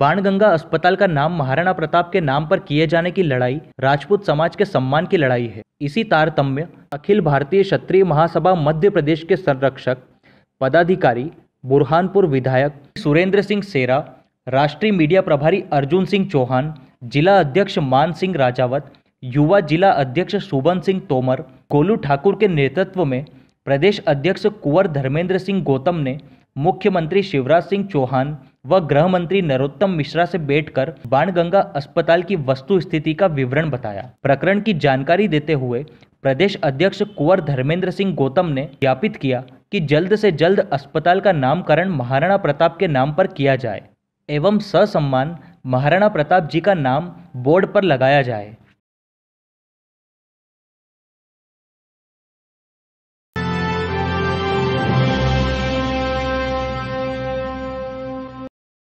बाणगंगा अस्पताल का नाम महाराणा प्रताप के नाम पर किए जाने की लड़ाई राजपूत समाज के सम्मान की लड़ाई है इसी तारतम्य अखिल भारतीय क्षत्रिय महासभा मध्य प्रदेश के संरक्षक पदाधिकारी बुरहानपुर विधायक सुरेंद्र सिंह सेरा राष्ट्रीय मीडिया प्रभारी अर्जुन सिंह चौहान जिला अध्यक्ष मान सिंह राजावत युवा जिला अध्यक्ष शुभन सिंह तोमर गोलू ठाकुर के नेतृत्व में प्रदेश अध्यक्ष कुंवर धर्मेंद्र सिंह गौतम ने मुख्यमंत्री शिवराज सिंह चौहान व गृह मंत्री नरोत्तम मिश्रा से बैठकर बाणगंगा अस्पताल की वस्तु स्थिति का विवरण बताया प्रकरण की जानकारी देते हुए प्रदेश अध्यक्ष कुंवर धर्मेंद्र सिंह गौतम ने ज्ञापित किया कि जल्द से जल्द अस्पताल का नामकरण महाराणा प्रताप के नाम पर किया जाए एवं ससम्मान महाराणा प्रताप जी का नाम बोर्ड पर लगाया जाए